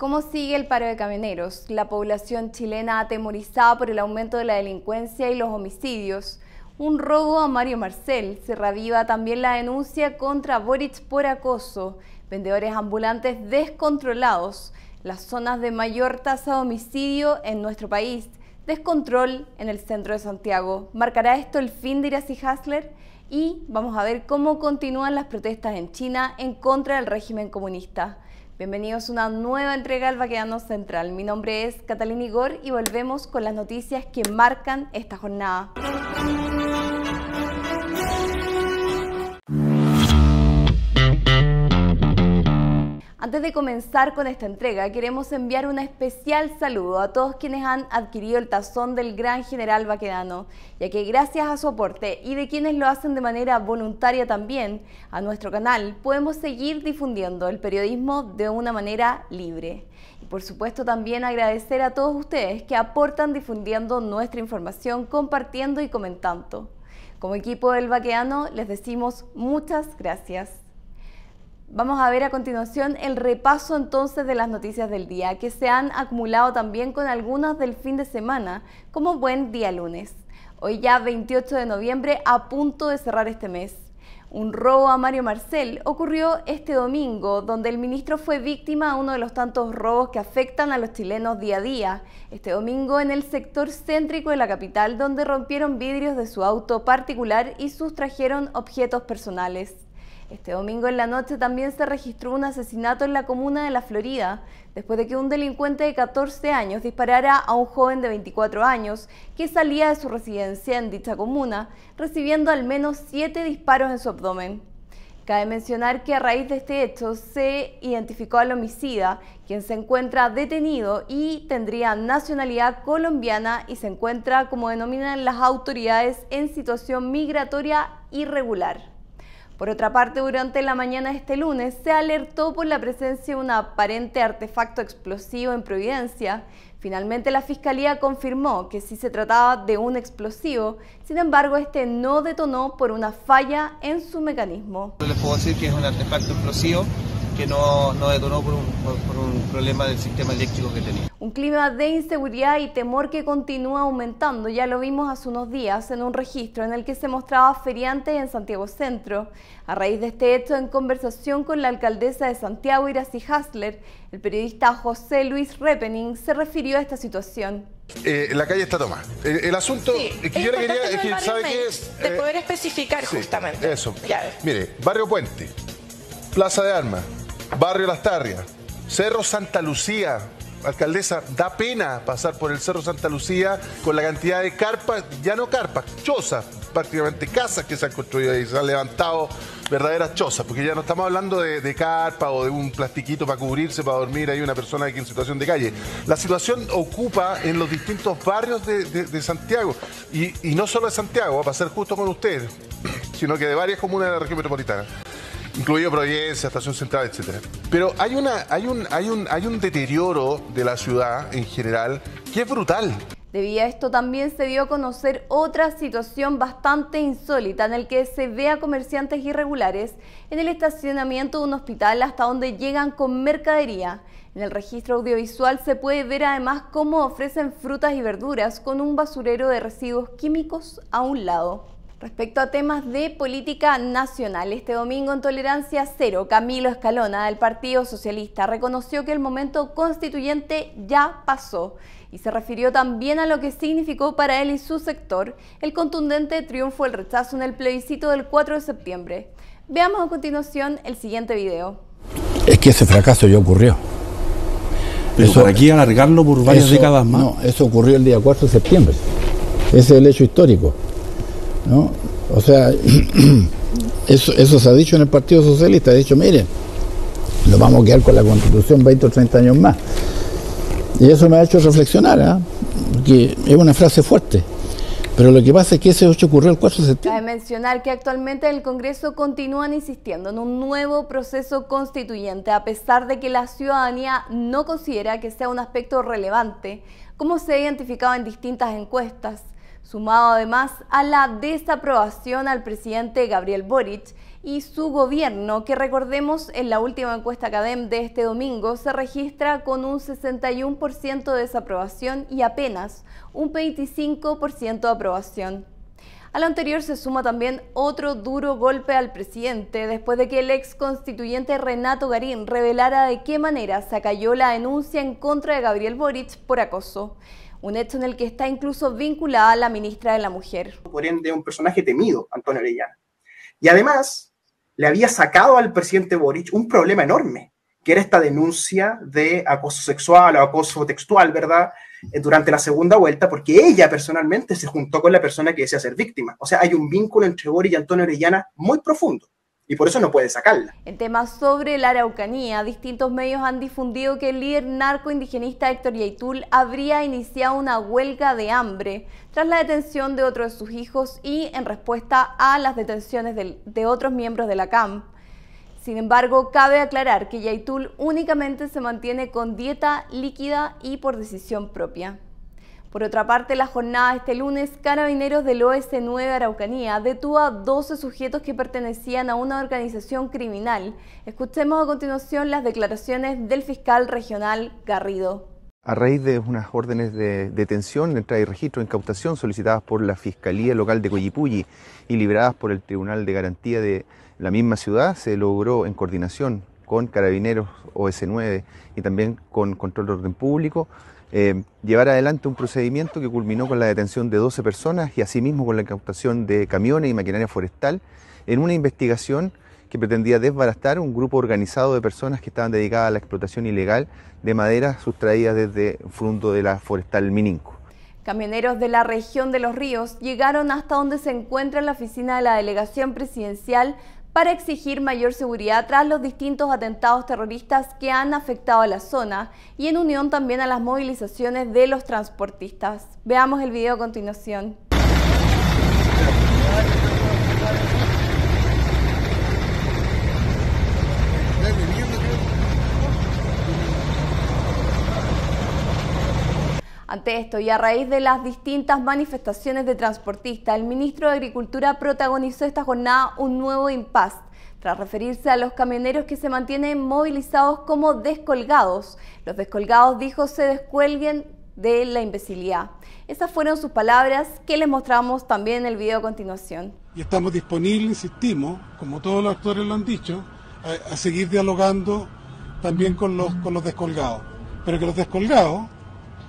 ¿Cómo sigue el paro de camioneros? La población chilena atemorizada por el aumento de la delincuencia y los homicidios. Un robo a Mario Marcel. Se reviva también la denuncia contra Boric por acoso. Vendedores ambulantes descontrolados. Las zonas de mayor tasa de homicidio en nuestro país. Descontrol en el centro de Santiago. ¿Marcará esto el fin de Iracy Hasler? Y vamos a ver cómo continúan las protestas en China en contra del régimen comunista. Bienvenidos a una nueva entrega al Baqueano Central. Mi nombre es Catalina Igor y volvemos con las noticias que marcan esta jornada. Antes de comenzar con esta entrega, queremos enviar un especial saludo a todos quienes han adquirido el tazón del gran general Baquedano, ya que gracias a su aporte y de quienes lo hacen de manera voluntaria también a nuestro canal, podemos seguir difundiendo el periodismo de una manera libre. Y por supuesto también agradecer a todos ustedes que aportan difundiendo nuestra información, compartiendo y comentando. Como equipo del Baquedano, les decimos muchas gracias. Vamos a ver a continuación el repaso entonces de las noticias del día, que se han acumulado también con algunas del fin de semana, como buen día lunes. Hoy ya 28 de noviembre, a punto de cerrar este mes. Un robo a Mario Marcel ocurrió este domingo, donde el ministro fue víctima de uno de los tantos robos que afectan a los chilenos día a día. Este domingo en el sector céntrico de la capital, donde rompieron vidrios de su auto particular y sustrajeron objetos personales. Este domingo en la noche también se registró un asesinato en la comuna de La Florida, después de que un delincuente de 14 años disparara a un joven de 24 años que salía de su residencia en dicha comuna, recibiendo al menos 7 disparos en su abdomen. Cabe mencionar que a raíz de este hecho se identificó al homicida, quien se encuentra detenido y tendría nacionalidad colombiana y se encuentra, como denominan las autoridades, en situación migratoria irregular. Por otra parte, durante la mañana de este lunes se alertó por la presencia de un aparente artefacto explosivo en Providencia. Finalmente la Fiscalía confirmó que sí se trataba de un explosivo, sin embargo este no detonó por una falla en su mecanismo. Les puedo decir que es un artefacto explosivo que no, detonó por un, problema del sistema eléctrico que tenía. Un clima de inseguridad y temor que continúa aumentando, ya lo vimos hace unos días en un registro en el que se mostraba feriante en Santiago Centro. A raíz de este hecho, en conversación con la alcaldesa de Santiago, Iracy Hasler, el periodista José Luis Repening se refirió a esta situación. Eh, la calle está tomada. El, asunto que yo le quería es que, ¿sabe qué es? De eh, poder especificar justamente. Eso. Mire, Barrio Puente, Plaza de Armas, Barrio Las Tarrias. Cerro Santa Lucía, alcaldesa, da pena pasar por el Cerro Santa Lucía con la cantidad de carpas, ya no carpas, chozas, prácticamente casas que se han construido y se han levantado verdaderas chozas, porque ya no estamos hablando de, carpas carpa o de un plastiquito para cubrirse, para dormir, hay una persona aquí en situación de calle. La situación ocupa en los distintos barrios de, Santiago, y, no solo de Santiago, va a pasar justo con usted, sino que de varias comunas de la región metropolitana incluido Providencia, Estación Central, etc. Pero hay una, hay un, hay un deterioro de la ciudad en general que es brutal. Debido a esto también se dio a conocer otra situación bastante insólita en el que se ve a comerciantes irregulares en el estacionamiento de un hospital hasta donde llegan con mercadería. En el registro audiovisual se puede ver además cómo ofrecen frutas y verduras con un basurero de residuos químicos a un lado. Respecto a temas de política nacional, este domingo en Tolerancia Cero, Camilo Escalona del Partido Socialista reconoció que el momento constituyente ya pasó y se refirió también a lo que significó para él y su sector el contundente triunfo del rechazo en el plebiscito del 4 de septiembre. Veamos a continuación el siguiente video. Es que ese fracaso ya ocurrió. Pero eso, por aquí alargarlo por varias décadas más. No, eso ocurrió el día 4 de septiembre. Ese es el hecho histórico. O sea, eso, se ha dicho en el Partido Socialista, ha dicho, mire, nos vamos a quedar con la Constitución 20 o 30 años más. Y eso me ha hecho reflexionar, ¿ah? que es una frase fuerte. Pero lo que pasa es que ese hecho ocurrió el 4 de septiembre. Cabe mencionar que actualmente en el Congreso continúan insistiendo en un nuevo proceso constituyente, a pesar de que la ciudadanía no considera que sea un aspecto relevante, como se ha identificado en distintas encuestas sumado además a la desaprobación al presidente Gabriel Boric y su gobierno, que recordemos en la última encuesta Academ de este domingo se registra con un 61% de desaprobación y apenas un 25% de aprobación. A lo anterior se suma también otro duro golpe al presidente después de que el ex constituyente Renato Garín revelara de qué manera se la denuncia en contra de Gabriel Boric por acoso un hecho en el que está incluso vinculada la ministra de la Mujer. Por ende, un personaje temido, Antonio Orellana. Y además, le había sacado al presidente Boric un problema enorme, que era esta denuncia de acoso sexual o acoso textual, ¿verdad? Eh, durante la segunda vuelta, porque ella personalmente se juntó con la persona que desea ser víctima. O sea, hay un vínculo entre Boric y Antonio Orellana muy profundo y por eso no puede sacarla. En temas sobre la Araucanía, distintos medios han difundido que el líder narcoindigenista Héctor Yaitul habría iniciado una huelga de hambre tras la detención de otro de sus hijos y en respuesta a las detenciones de otros miembros de la CAMP. Sin embargo, cabe aclarar que Yaitul únicamente se mantiene con dieta líquida y por decisión propia. Por otra parte, la jornada de este lunes, carabineros del OS9 Araucanía detuvo a 12 sujetos que pertenecían a una organización criminal. Escuchemos a continuación las declaraciones del fiscal regional Garrido. A raíz de unas órdenes de detención, entrada y registro, incautación solicitadas por la Fiscalía Local de Coyipulli y liberadas por el Tribunal de Garantía de la misma ciudad, se logró en coordinación con Carabineros OS9 y también con Control de Orden Público eh, llevar adelante un procedimiento que culminó con la detención de 12 personas y asimismo con la incautación de camiones y maquinaria forestal en una investigación que pretendía desbaratar un grupo organizado de personas que estaban dedicadas a la explotación ilegal de madera sustraídas desde el fruto de la forestal Mininco. Camioneros de la región de Los Ríos llegaron hasta donde se encuentra la oficina de la Delegación Presidencial para exigir mayor seguridad tras los distintos atentados terroristas que han afectado a la zona y en unión también a las movilizaciones de los transportistas. Veamos el video a continuación. Ante esto y a raíz de las distintas manifestaciones de transportistas, el ministro de Agricultura protagonizó esta jornada un nuevo impasse tras referirse a los camioneros que se mantienen movilizados como descolgados. Los descolgados, dijo, se descuelguen de la imbecilidad. Esas fueron sus palabras que les mostramos también en el video a continuación. Y estamos disponibles, insistimos, como todos los actores lo han dicho, a, seguir dialogando también con los, con los descolgados. Pero que los descolgados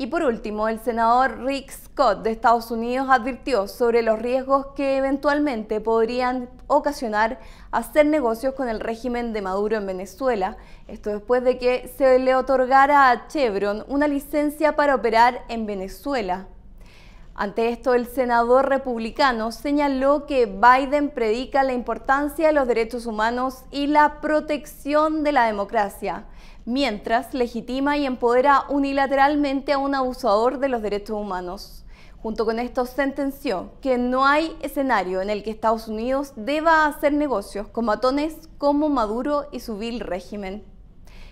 Y por último, el senador Rick Scott de Estados Unidos advirtió sobre los riesgos que eventualmente podrían ocasionar hacer negocios con el régimen de Maduro en Venezuela, esto después de que se le otorgara a Chevron una licencia para operar en Venezuela. Ante esto, el senador republicano señaló que Biden predica la importancia de los derechos humanos y la protección de la democracia, mientras legitima y empodera unilateralmente a un abusador de los derechos humanos. Junto con esto sentenció que no hay escenario en el que Estados Unidos deba hacer negocios con matones como Maduro y su vil régimen.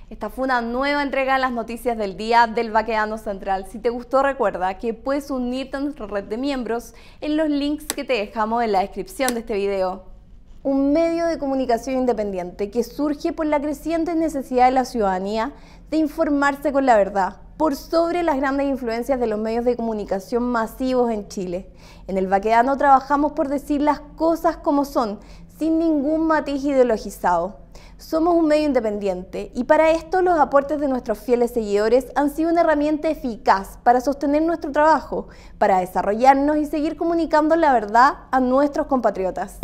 Esta fue una nueva entrega de las noticias del día del Vaqueano Central. Si te gustó, recuerda que puedes unirte a nuestra red de miembros en los links que te dejamos en la descripción de este video un medio de comunicación independiente que surge por la creciente necesidad de la ciudadanía de informarse con la verdad por sobre las grandes influencias de los medios de comunicación masivos en Chile. En el Baquedano trabajamos por decir las cosas como son, sin ningún matiz ideologizado. Somos un medio independiente y para esto los aportes de nuestros fieles seguidores han sido una herramienta eficaz para sostener nuestro trabajo, para desarrollarnos y seguir comunicando la verdad a nuestros compatriotas.